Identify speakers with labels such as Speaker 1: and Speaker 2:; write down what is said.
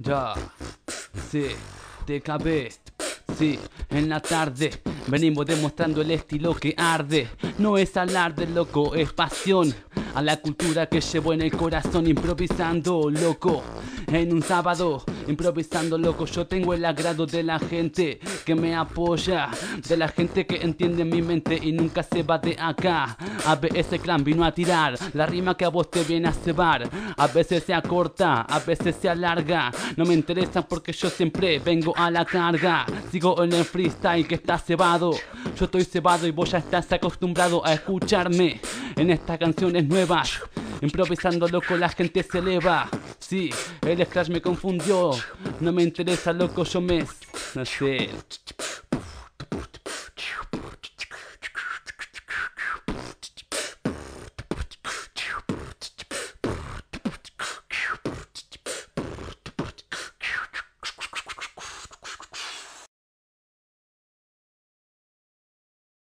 Speaker 1: Ya, sí, cabé, sí, en la tarde. Venimos demostrando el estilo que arde. No es alarde, loco, es pasión a la cultura que llevo en el corazón improvisando, loco. En un sábado, improvisando, loco, yo tengo el agrado de la gente que me apoya, de la gente que entiende mi mente y nunca se va de acá. A veces clan vino a tirar la rima que a vos te viene a cebar. A veces se acorta, a veces se alarga. No me interesa porque yo siempre vengo a la carga. Sigo en el freestyle que está cebado. Yo estoy cebado y vos ya estás acostumbrado a escucharme en estas canciones nuevas. improvisando loco la gente se eleva. Sí, el scratch me confundió. No me interesa, loco, yo me.
Speaker 2: No sé.